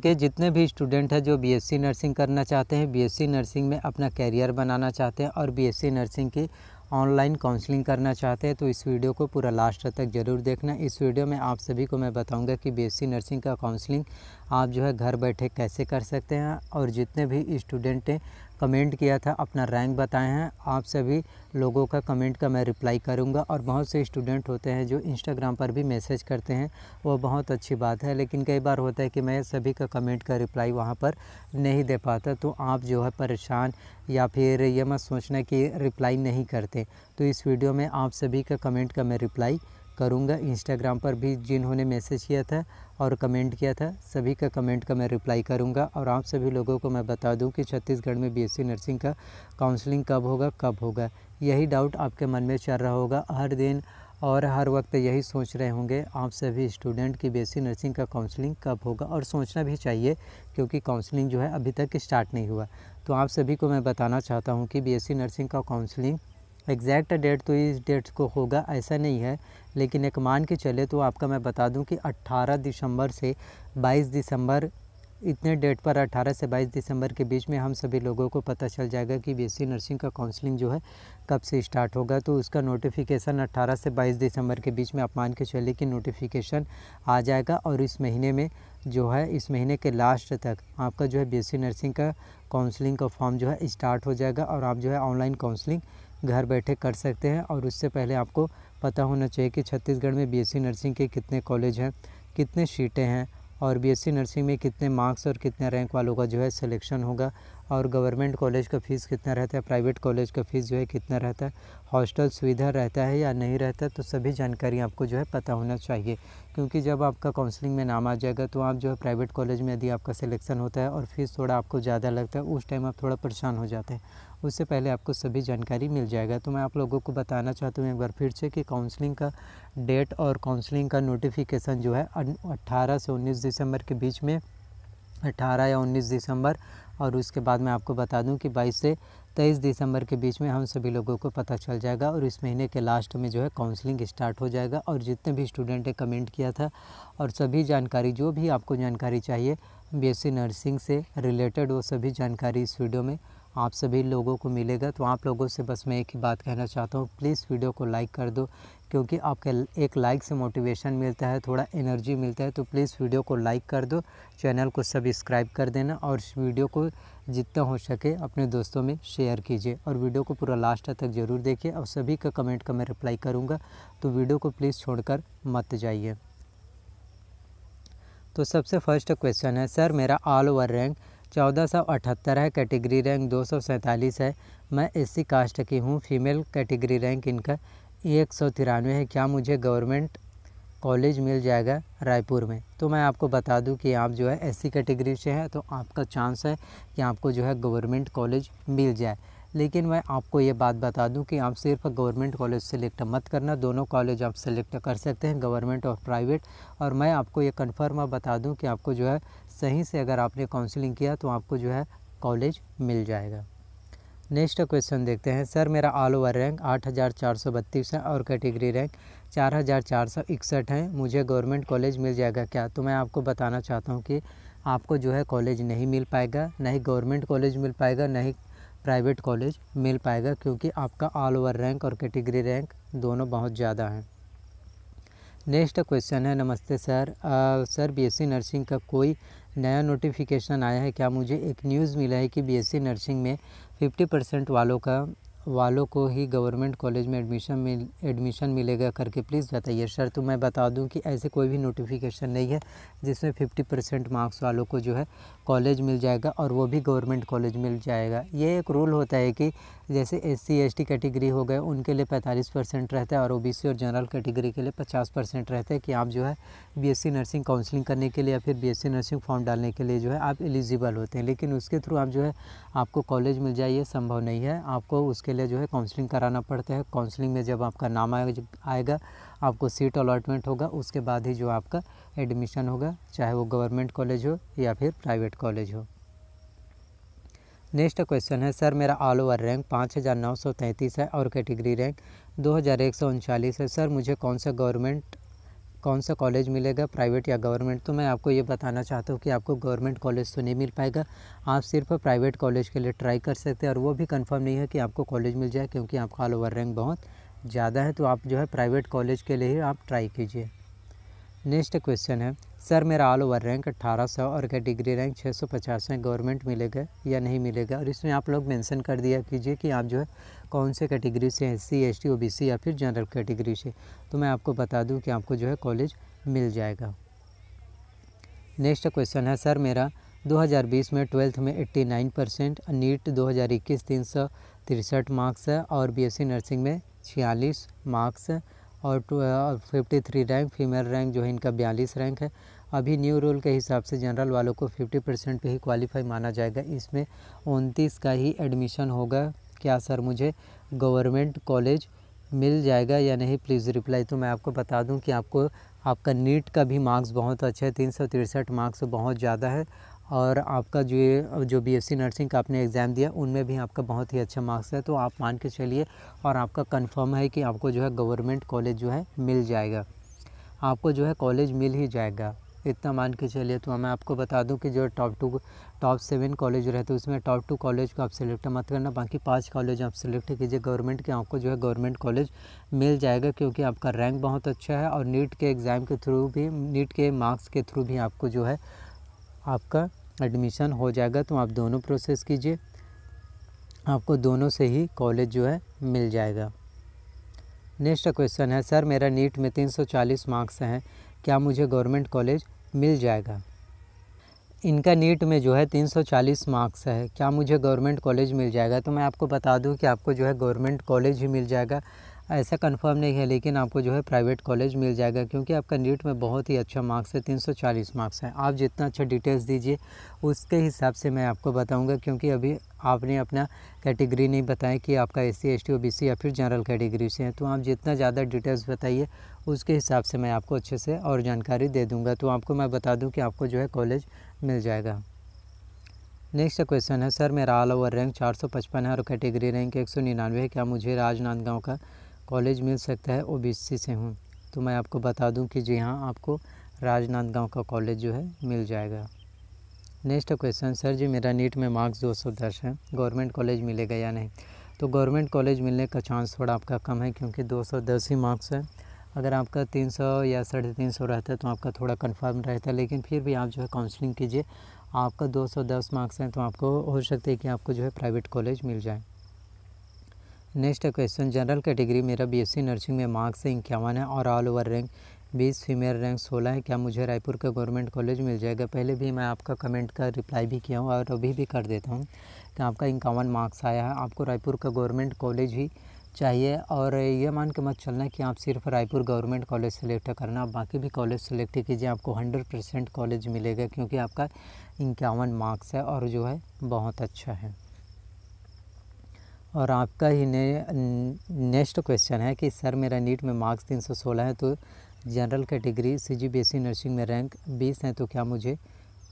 के जितने भी स्टूडेंट हैं जो बीएससी नर्सिंग करना चाहते हैं बीएससी नर्सिंग में अपना कैरियर बनाना चाहते हैं और बीएससी नर्सिंग की ऑनलाइन काउंसलिंग करना चाहते हैं तो इस वीडियो को पूरा लास्ट तक ज़रूर देखना इस वीडियो में आप सभी को मैं बताऊंगा कि बीएससी नर्सिंग का काउंसलिंग आप जो है घर बैठे कैसे कर सकते हैं और जितने भी स्टूडेंट हैं कमेंट किया था अपना रैंक बताए हैं आप सभी लोगों का कमेंट का मैं रिप्लाई करूँगा और बहुत से स्टूडेंट होते हैं जो इंस्टाग्राम पर भी मैसेज करते हैं वो बहुत अच्छी बात है लेकिन कई बार होता है कि मैं सभी का कमेंट का रिप्लाई वहाँ पर नहीं दे पाता तो आप जो है परेशान या फिर यह मत सोचना कि रिप्लाई नहीं करते तो इस वीडियो में आप सभी का कमेंट का मैं रिप्लाई करूँगा इंस्टाग्राम पर भी जिन्होंने मैसेज किया था और कमेंट किया था सभी का कमेंट का मैं रिप्लाई करूँगा और आप सभी लोगों को मैं बता दूँ कि छत्तीसगढ़ में बीएससी नर्सिंग का काउंसलिंग कब होगा कब होगा यही डाउट आपके मन में चल रहा होगा हर दिन और हर वक्त यही सोच रहे होंगे आप सभी स्टूडेंट की बेसिक नर्सिंग का काउंसलिंग कब होगा और सोचना भी चाहिए क्योंकि काउंसलिंग जो है अभी तक स्टार्ट नहीं हुआ तो आप सभी को मैं बताना चाहता हूँ कि बीएससी नर्सिंग का काउंसलिंग एग्जैक्ट डेट तो इस डेट को होगा ऐसा नहीं है लेकिन एक मान के चले तो आपका मैं बता दूं कि 18 दिसंबर से 22 दिसंबर इतने डेट पर 18 से 22 दिसंबर के बीच में हम सभी लोगों को पता चल जाएगा कि बीएससी नर्सिंग का काउंसलिंग जो है कब से स्टार्ट होगा तो उसका नोटिफिकेशन 18 से 22 दिसंबर के बीच में आप मान के चले कि नोटिफिकेशन आ जाएगा और इस महीने में जो है इस महीने के लास्ट तक आपका जो है बी नर्सिंग का काउंसलिंग का फॉर्म जो है स्टार्ट हो जाएगा और आप जो है ऑनलाइन काउंसलिंग घर बैठे कर सकते हैं और उससे पहले आपको पता होना चाहिए कि छत्तीसगढ़ में बीएससी नर्सिंग के कितने कॉलेज हैं कितने सीटें हैं और बीएससी नर्सिंग में कितने मार्क्स और कितने रैंक वालों का जो है सिलेक्शन होगा और गवर्नमेंट कॉलेज का फ़ीस कितना रहता है प्राइवेट कॉलेज का फ़ीस जो है कितना रहता है हॉस्टल सुविधा रहता है या नहीं रहता तो सभी जानकारी आपको जो है पता होना चाहिए क्योंकि जब आपका काउंसलिंग में नाम आ जाएगा तो आप जो है प्राइवेट कॉलेज में यदि आपका सिलेक्शन होता है और फीस थोड़ा आपको ज़्यादा लगता है उस टाइम आप थोड़ा परेशान हो जाते हैं उससे पहले आपको सभी जानकारी मिल जाएगा तो मैं आप लोगों को बताना चाहता हूँ एक बार फिर से कि काउंसलिंग का डेट और काउंसलिंग का नोटिफिकेशन जो है अट्ठारह से उन्नीस दिसंबर के बीच में अट्ठारह या उन्नीस दिसंबर और उसके बाद मैं आपको बता दूं कि बाईस से तेईस दिसंबर के बीच में हम सभी लोगों को पता चल जाएगा और इस महीने के लास्ट में जो है काउंसलिंग स्टार्ट हो जाएगा और जितने भी स्टूडेंट ने कमेंट किया था और सभी जानकारी जो भी आपको जानकारी चाहिए बीएससी नर्सिंग से रिलेटेड वो सभी जानकारी इस वीडियो में आप सभी लोगों को मिलेगा तो आप लोगों से बस मैं एक ही बात कहना चाहता हूँ प्लीज़ वीडियो को लाइक कर दो क्योंकि आपके एक लाइक से मोटिवेशन मिलता है थोड़ा एनर्जी मिलता है तो प्लीज़ वीडियो को लाइक कर दो चैनल को सब्सक्राइब कर देना और इस वीडियो को जितना हो सके अपने दोस्तों में शेयर कीजिए और वीडियो को पूरा लास्ट तक ज़रूर देखिए और सभी का कमेंट का मैं रिप्लाई करूँगा तो वीडियो को प्लीज़ छोड़ मत जाइए तो सबसे फर्स्ट क्वेश्चन है सर मेरा ऑल ओवर रैंक चौदह सौ अठहत्तर है कैटेगरी रैंक दो सौ सैंतालीस है मैं एससी कास्ट की हूँ फीमेल कैटेगरी रैंक इनका एक सौ तिरानवे है क्या मुझे गवर्नमेंट कॉलेज मिल जाएगा रायपुर में तो मैं आपको बता दूं कि आप जो है एससी कैटेगरी से हैं तो आपका चांस है कि आपको जो है गवर्नमेंट कॉलेज मिल जाए लेकिन मैं आपको ये बात बता दूं कि आप सिर्फ गवर्नमेंट कॉलेज सेलेक्ट मत करना दोनों कॉलेज आप सेलेक्ट कर सकते हैं गवर्नमेंट और प्राइवेट और मैं आपको ये कन्फर्म बता दूँ कि आपको जो है सही से अगर आपने काउंसलिंग किया तो आपको जो है कॉलेज मिल जाएगा नेक्स्ट क्वेश्चन देखते हैं सर मेरा ऑल ओवर रैंक आठ हज़ार चार सौ बत्तीस है और कैटेगरी रैंक चार हज़ार चार सौ इकसठ है मुझे गवर्नमेंट कॉलेज मिल जाएगा क्या तो मैं आपको बताना चाहता हूँ कि आपको जो है कॉलेज नहीं मिल पाएगा नहीं गवर्नमेंट कॉलेज मिल पाएगा नहीं प्राइवेट कॉलेज मिल पाएगा क्योंकि आपका ऑल ओवर रैंक और कैटेगरी रैंक दोनों बहुत ज़्यादा हैं नेक्स्ट क्वेश्चन है नमस्ते सर आ, सर बीएससी नर्सिंग का कोई नया नोटिफिकेशन आया है क्या मुझे एक न्यूज़ मिला है कि बीएससी नर्सिंग में 50 परसेंट वालों का वालों को ही गवर्नमेंट कॉलेज में एडमिशन मिल एडमिशन मिलेगा करके प्लीज़ बताइए सर तो मैं बता दूं कि ऐसे कोई भी नोटिफिकेशन नहीं है जिसमें 50 परसेंट मार्क्स वालों को जो है कॉलेज मिल जाएगा और वो भी गवर्नमेंट कॉलेज मिल जाएगा ये एक रूल होता है कि जैसे S C S T category हो गए उनके लिए पैंतालीस परसेंट रहता है और ओ बी सी और जनरल कैटेगरी के लिए पचास परसेंट रहता है कि आप जो है B S C nursing counselling करने के लिए या फिर B S C nursing form डालने के लिए जो है आप एलिजिबल होते हैं लेकिन उसके थ्रू आप जो है आपको कॉलेज मिल ये संभव नहीं है आपको उसके लिए जो है काउंसलिंग कराना पड़ता है काउंसलिंग में जब आपका नाम आएगा आपको सीट अलॉटमेंट होगा उसके बाद ही जो आपका एडमिशन होगा चाहे वो गवर्नमेंट कॉलेज हो या फिर प्राइवेट कॉलेज हो नेक्स्ट क्वेश्चन है सर मेरा ऑल ओवर रैंक पाँच हज़ार नौ सौ तैंतीस है और कैटेगरी रैंक दो हज़ार एक सौ उनचालीस है सर मुझे कौन सा गवर्नमेंट कौन सा कॉलेज मिलेगा प्राइवेट या गवर्नमेंट तो मैं आपको ये बताना चाहता हूँ कि आपको गवर्नमेंट कॉलेज तो नहीं मिल पाएगा आप सिर्फ प्राइवेट कॉलेज के लिए ट्राई कर सकते हैं और वो भी कंफर्म नहीं है कि आपको कॉलेज मिल जाए क्योंकि आपका ऑल ओवर रैंक बहुत ज़्यादा है तो आप जो है प्राइवेट कॉलेज के लिए ही आप ट्राई कीजिए नेक्स्ट क्वेश्चन है सर मेरा ऑल ओवर रैंक अट्ठारह सौ और क्या डिग्री रैंक छः सौ पचास में गवर्नमेंट मिलेगा या नहीं मिलेगा और इसमें आप लोग मेंशन कर दिया कीजिए कि आप जो है कौन से कैटेगरी से S C S T O B C या फिर जनरल कैटेगरी से तो मैं आपको बता दूं कि आपको जो है कॉलेज मिल जाएगा नेक्स्ट क्वेश्चन है सर मेरा 2020 में ट्वेल्थ में नाइन परसेंट नीट 2021 तीन सौ तिरसठ मार्क्स और बी नर्सिंग में छियालीस मार्क्स और two fifty three rank female rank जो है इनका बयालीस रैंक है अभी न्यू रूल के हिसाब से जनरल वालों को फिफ्टी परसेंट पर ही क्वालिफाई माना जाएगा इसमें उनतीस का ही एडमिशन होगा क्या सर मुझे गवर्नमेंट कॉलेज मिल जाएगा या नहीं प्लीज़ रिप्लाई तो मैं आपको बता दूं कि आपको आपका नीट का भी मार्क्स बहुत अच्छा है तीन सौ तिरसठ मार्क्स बहुत ज़्यादा है और आपका जो जो बीएससी नर्सिंग का आपने एग्ज़ाम दिया उनमें भी आपका बहुत ही अच्छा मार्क्स है तो आप मान के चलिए और आपका कंफर्म है कि आपको जो है गवर्नमेंट कॉलेज जो है मिल जाएगा आपको जो है कॉलेज मिल ही जाएगा इतना मान के चलिए तो मैं आपको बता दूं कि जो top to top seven college रहते हैं उसमें टॉप टू कॉलेज को आप सिलेक्ट मत करना बाकी पांच कॉलेज आप सिलेक्ट कीजिए गवर्नमेंट के आपको जो है गवर्नमेंट कॉलेज मिल जाएगा क्योंकि आपका रैंक बहुत अच्छा है और नीट के एग्ज़ाम के थ्रू भी नीट के मार्क्स के थ्रू भी आपको जो है आपका एडमिशन हो जाएगा तो आप दोनों प्रोसेस कीजिए आपको दोनों से ही कॉलेज जो है मिल जाएगा नेक्स्ट क्वेश्चन है सर मेरा नीट में 340 मार्क्स हैं क्या मुझे गवर्नमेंट कॉलेज मिल जाएगा इनका नीट में जो है 340 मार्क्स है क्या मुझे गवर्नमेंट कॉलेज मिल जाएगा तो मैं आपको बता दूं कि आपको जो है गवर्नमेंट कॉलेज ही मिल जाएगा ऐसा कंफर्म नहीं है लेकिन आपको जो है प्राइवेट कॉलेज मिल जाएगा क्योंकि आपका नीट में बहुत ही अच्छा मार्क्स है 340 मार्क्स हैं आप जितना अच्छा डिटेल्स दीजिए उसके हिसाब से मैं आपको बताऊंगा क्योंकि अभी आपने अपना कैटेगरी नहीं बताया कि आपका S C S T O B C या फिर जनरल कैटेगरी से हैं तो आप जितना ज़्यादा डिटेल्स बताइए उसके हिसाब से मैं आपको अच्छे से और जानकारी दे दूँगा तो आपको मैं बता दूँ कि आपको जो है कॉलेज मिल जाएगा नेक्स्ट क्वेश्चन है सर मेरा ऑल ओवर रैंक पचपन है और कैटेगरी रैंक निन्यानवे है क्या मुझे राजनांदगांव का कॉलेज मिल सकता है ओ से हूँ तो मैं आपको बता दूँ कि जी हाँ आपको राजनांदगांव का कॉलेज जो है मिल जाएगा नेक्स्ट क्वेश्चन सर जी मेरा नीट में मार्क्स दो सौ दस है गवर्नमेंट कॉलेज मिलेगा या नहीं तो गवर्नमेंट कॉलेज मिलने का चांस थोड़ा आपका कम है क्योंकि दो सौ दस ही मार्क्स है अगर आपका तीन सौ या साढ़े तीन सौ रहता है तो आपका थोड़ा कंफर्म रहता है लेकिन फिर भी आप जो है काउंसलिंग कीजिए आपका दस मार्क्स हैं तो आपको हो सकता है कि आपको जो है प्राइवेट कॉलेज मिल जाए नेक्स्ट क्वेश्चन जनरल कैटेगरी मेरा बीएससी नर्सिंग में मार्क्स इक्यावन है और ऑल ओवर रैंक बीस फीमेल रैंक सोलह है क्या मुझे रायपुर का गवर्नमेंट कॉलेज मिल जाएगा पहले भी मैं आपका कमेंट का रिप्लाई भी किया हूँ और अभी भी कर देता हूँ कि आपका इक्यावन मार्क्स आया है आपको रायपुर का गवर्नमेंट कॉलेज ही चाहिए और ये मान के मत चलना कि आप सिर्फ रायपुर गवर्नमेंट कॉलेज सेलेक्ट करना बाकी भी कॉलेज सेलेक्ट कीजिए आपको हंड्रेड परसेंट कॉलेज मिलेगा क्योंकि आपका इक्यावन मार्क्स है और जो है बहुत अच्छा है और आपका ही ने, नेक्स्ट क्वेश्चन है कि सर मेरा नीट में मार्क्स तीन सौ सोलह है तो general category C G B S C nursing में रैंक बीस हैं तो क्या मुझे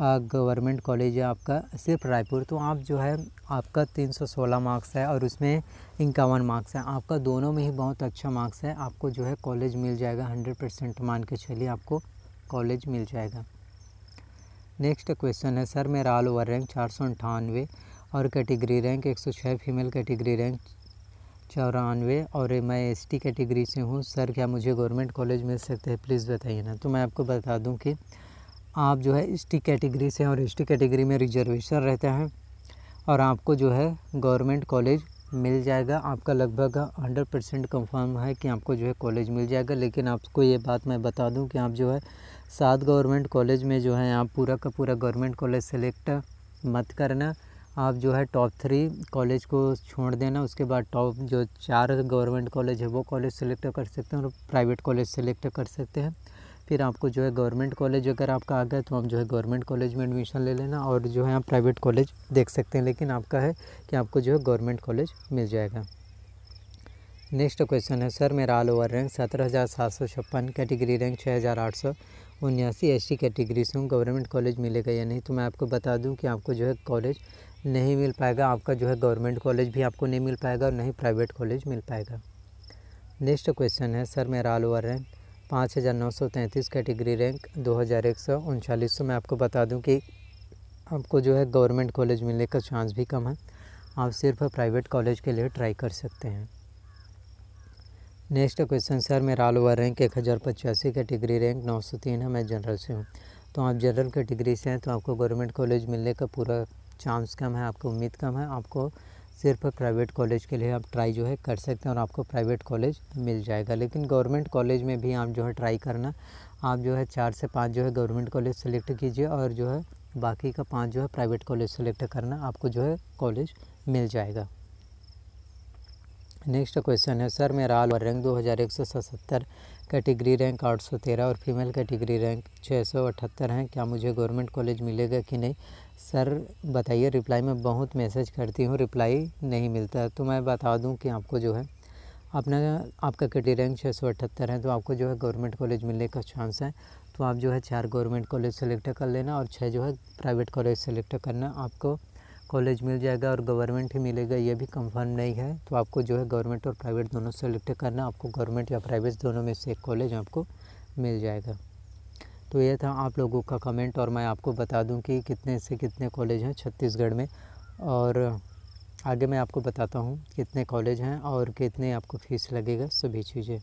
गवर्नमेंट कॉलेज है आपका सिर्फ रायपुर तो आप जो है आपका तीन सौ सोलह मार्क्स है और उसमें इक्यावन मार्क्स है आपका दोनों में ही बहुत अच्छा मार्क्स है आपको जो है कॉलेज मिल जाएगा हंड्रेड परसेंट मान के चलिए आपको कॉलेज मिल जाएगा नेक्स्ट क्वेश्चन है सर मेरा ऑल ओवर रैंक चार सौ अंठानवे और कैटेगरी रैंक एक सौ छः फीमेल कैटेगरी रैंक चौरानवे और मैं एसटी कैटेगरी से हूँ सर क्या मुझे गवर्नमेंट कॉलेज मिल सकते हैं प्लीज़ बताइए ना तो मैं आपको बता दूँ कि आप जो है एस टी कैटेगरी से और एस टी कैटेगरी में रिजर्वेशन रहता है और आपको जो है गवर्नमेंट कॉलेज मिल जाएगा आपका लगभग हंड्रेड परसेंट कन्फर्म है कि आपको जो है कॉलेज मिल जाएगा लेकिन आपको ये बात मैं बता दूं कि आप जो है सात गवर्नमेंट कॉलेज में जो है आप पूरा का पूरा गवर्नमेंट कॉलेज सेलेक्ट मत करना आप जो है टॉप थ्री कॉलेज को छोड़ देना उसके बाद टॉप जो चार गवर्नमेंट कॉलेज है वो कॉलेज सेलेक्ट कर सकते हैं और प्राइवेट कॉलेज सेलेक्ट कर सकते हैं फिर आपको जो है गवर्नमेंट कॉलेज अगर आपका आ गया तो आप जो है गवर्नमेंट कॉलेज में एडमिशन ले लेना और जो है आप प्राइवेट कॉलेज देख सकते हैं लेकिन आपका है कि आपको जो है गवर्नमेंट कॉलेज मिल जाएगा नेक्स्ट क्वेश्चन है सर मेरा ऑल ओवर रैंक सत्रह हज़ार सात सौ छप्पन कैटेगरी रैंक छः हज़ार आठ सौ उन्यासी एस कैटेगरी से हूँ गवर्नमेंट कॉलेज मिलेगा या नहीं तो मैं आपको बता दूं कि आपको जो है कॉलेज नहीं मिल पाएगा आपका जो है गवर्नमेंट कॉलेज भी आपको नहीं मिल पाएगा और नहीं प्राइवेट कॉलेज मिल पाएगा नेक्स्ट क्वेश्चन है सर मेरा ऑल ओवर रैंक पाँच हज़ार नौ सौ तैंतीस कैटेगरी रैंक दो हज़ार एक सौ उनचालीस सौ तो मैं आपको बता दूं कि आपको जो है गवर्नमेंट कॉलेज मिलने का चांस भी कम है आप सिर्फ प्राइवेट कॉलेज के लिए ट्राई कर सकते हैं नेक्स्ट क्वेश्चन सर मेरा ऑल ओवर रैंक एक हज़ार पचासी कैटेगरी रैंक नौ सौ तीन है मैं जनरल से हूँ तो आप जनरल कैटेगरी से हैं तो आपको गवर्नमेंट कॉलेज मिलने का पूरा चांस कम है आपको उम्मीद कम है आपको सिर्फ प्राइवेट कॉलेज के लिए आप ट्राई जो है कर सकते हैं और आपको प्राइवेट कॉलेज मिल जाएगा लेकिन गवर्नमेंट कॉलेज में भी आप जो है ट्राई करना आप जो है चार से पाँच जो है गवर्नमेंट कॉलेज सेलेक्ट कीजिए और जो है बाकी का पाँच जो है प्राइवेट कॉलेज सेलेक्ट करना आपको जो है कॉलेज मिल जाएगा नेक्स्ट क्वेश्चन है सर मेरा आल रैंक दो हज़ार एक सौ सतहत्तर कैटेगरी रैंक आठ सौ तेरह और फीमेल कैटेगरी रैंक छः सौ अठहत्तर हैं क्या मुझे गवर्नमेंट कॉलेज मिलेगा कि नहीं सर बताइए रिप्लाई मैं बहुत मैसेज करती हूँ रिप्लाई नहीं मिलता तो मैं बता दूँ कि आपको जो है अपना आपका कैटेगरी रैंक छः सौ अठहत्तर है तो आपको जो है गवर्नमेंट कॉलेज मिलने का चांस है तो आप जो है चार गवर्नमेंट कॉलेज सेलेक्ट कर लेना और छः जो है प्राइवेट कॉलेज सेलेक्ट करना आपको कॉलेज मिल जाएगा और गवर्नमेंट ही मिलेगा ये भी कंफर्म नहीं है तो आपको जो है गवर्नमेंट और प्राइवेट दोनों सेलेक्ट करना आपको गवर्नमेंट या प्राइवेट दोनों में से एक कॉलेज आपको मिल जाएगा तो ये था आप लोगों का कमेंट और मैं आपको बता दूँ कि कितने से कितने कॉलेज हैं छत्तीसगढ़ में और आगे मैं आपको बताता हूँ कितने कॉलेज हैं और कितने आपको फीस लगेगा सभी चीज़ें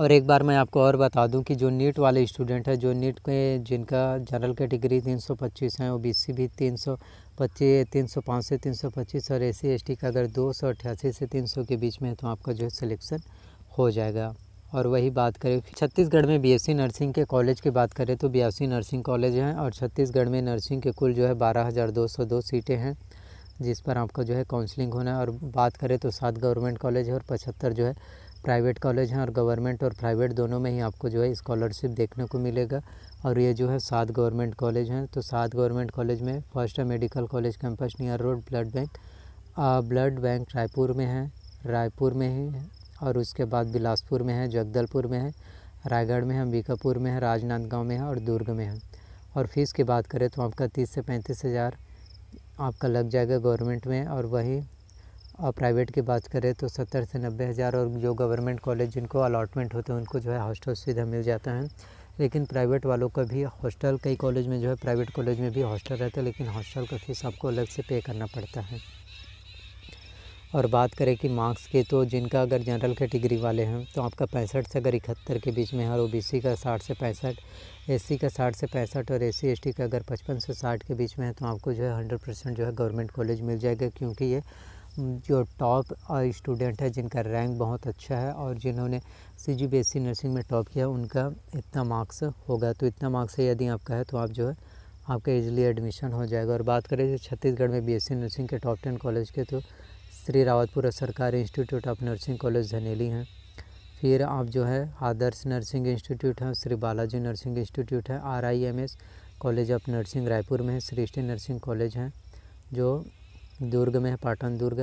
और एक बार मैं आपको और बता दूं कि जो नीट वाले स्टूडेंट हैं जो नीट के जिनका जनरल कैटेगरी 325 बी सी भी तीन सौ पाँच से 325 और एस सी का अगर दो सौ अठासी से 300 के बीच में है तो आपका जो है सिलेक्शन हो जाएगा और वही बात करें छत्तीसगढ़ में बीएससी नर्सिंग के कॉलेज की बात करें तो बीएससी नर्सिंग कॉलेज हैं और छत्तीसगढ़ में नर्सिंग के कुल जो है बारह हज़ार दो सौ दो सीटें हैं जिस पर आपका जो है काउंसलिंग होना है और बात करें तो सात गवर्नमेंट कॉलेज है और पचहत्तर जो है प्राइवेट कॉलेज हैं और गवर्नमेंट और प्राइवेट दोनों में ही आपको जो है स्कॉलरशिप देखने को मिलेगा और ये जो है सात गवर्नमेंट कॉलेज हैं तो सात गवर्नमेंट कॉलेज में फर्स्ट है medical college campus near road blood bank blood bank Raipur में है रायपुर में ही है और उसके बाद बिलासपुर में है जगदलपुर में है रायगढ़ में है अंबिकापुर में है राजनांदगांव में है और दुर्ग में है और फीस की बात करें तो आपका तीस से पैंतीस हज़ार आपका लग जाएगा गवर्नमेंट में और वही और प्राइवेट की बात करें तो सत्तर से नब्बे हज़ार और जो गवर्नमेंट कॉलेज जिनको अलाटमेंट होते हैं उनको जो है हॉस्टल सुविधा मिल जाता है लेकिन प्राइवेट वालों का भी हॉस्टल कई कॉलेज में जो है प्राइवेट कॉलेज में भी हॉस्टल रहता है लेकिन हॉस्टल का फीस आपको अलग से पे करना पड़ता है और बात करें कि मार्क्स के तो जिनका अगर जनरल कैटेगरी वाले हैं तो आपका पैंसठ से अगर इकहत्तर के बीच में है और ओबीसी का साठ से पैंसठ एससी का साठ से पैंसठ और एससी एसटी का अगर पचपन से साठ के बीच में है तो आपको जो है हंड्रेड परसेंट जो है गवर्नमेंट कॉलेज मिल जाएगा क्योंकि ये जो टॉप स्टूडेंट है जिनका रैंक बहुत अच्छा है और जिन्होंने C G B S C nursing में टॉप किया उनका इतना मार्क्स होगा तो इतना मार्क्स यदि आपका है तो आप जो है आपका इजीली एडमिशन हो जाएगा और बात करें छत्तीसगढ़ में बीएससी नर्सिंग के टॉप टेन कॉलेज के तो Shri Rawatpura Sarkari institute of nursing college Dhaneli हैं फिर आप जो है आदर्श नर्सिंग इंस्टीट्यूट हैं श्री बालाजी नर्सिंग इंस्टीट्यूट है R I M S college of nursing Raipur में है श्री नर्सिंग कॉलेज हैं जो दुर्ग में है पाटन दुर्ग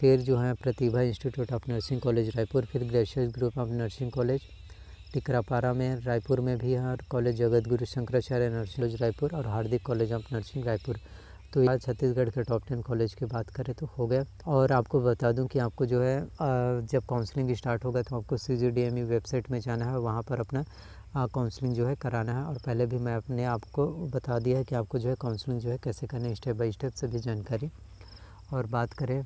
फिर जो है Pratibha institute of nursing college Raipur फिर gracious group of nursing college Tikrapara में रायपुर में भी है और कॉलेज जगत गुरु शंकराचार्य नर्सिंग कॉलेज रायपुर और Hardik college of nursing Raipur तो यहाँ छत्तीसगढ़ के टॉप टेन कॉलेज की बात करें तो हो गया और आपको बता दूं कि आपको जो है जब काउंसलिंग स्टार्ट होगा तो आपको सी वेबसाइट e में जाना है वहाँ पर अपना काउंसलिंग जो है कराना है और पहले भी मैं अपने आपको बता दिया है कि आपको जो है काउंसलिंग जो है कैसे करना है स्टेप बाई स्टेप सभी जानकारी और बात करें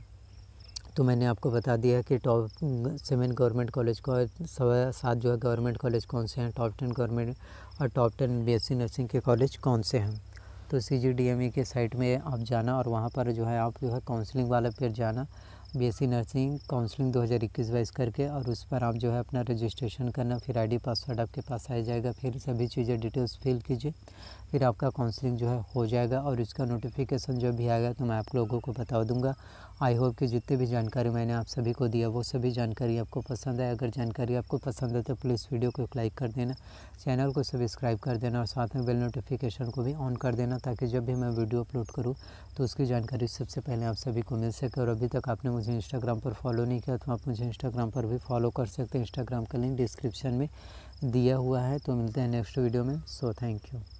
तो मैंने आपको बता दिया कि टॉप सेवन गवर्नमेंट कॉलेज को सात जो है गवर्नमेंट कॉलेज कौन से हैं टॉप टेन गवर्नमेंट और टॉप टेन बीएससी नर्सिंग के कॉलेज कौन से हैं तो सी जी डी एम ई के साइट में आप जाना और वहाँ पर जो है आप जो है काउंसलिंग वाला पर जाना बीएससी नर्सिंग काउंसलिंग 2021 हज़ार करके और उस पर आप जो है अपना रजिस्ट्रेशन करना फिर आईडी पासवर्ड आपके पास आ जाएगा फिर सभी चीज़ें डिटेल्स फिल कीजिए फिर आपका काउंसलिंग जो है हो जाएगा और इसका नोटिफिकेशन जो भी आएगा तो मैं आप लोगों को बता दूंगा आई होप कि जितने भी जानकारी मैंने आप सभी को दिया वो सभी जानकारी आपको पसंद है अगर जानकारी आपको पसंद है तो प्लीज़ वीडियो को लाइक कर देना चैनल को सब्सक्राइब कर देना और साथ में बेल नोटिफिकेशन को भी ऑन कर देना ताकि जब भी मैं वीडियो अपलोड करूँ तो उसकी जानकारी सबसे पहले आप सभी को मिल सके और अभी तक आपने मुझे इंस्टाग्राम पर फॉलो नहीं किया तो आप मुझे इंस्टाग्राम पर भी फॉलो कर सकते हैं इंस्टाग्राम का लिंक डिस्क्रिप्शन में दिया हुआ है तो मिलते हैं नेक्स्ट वीडियो में सो थैंक यू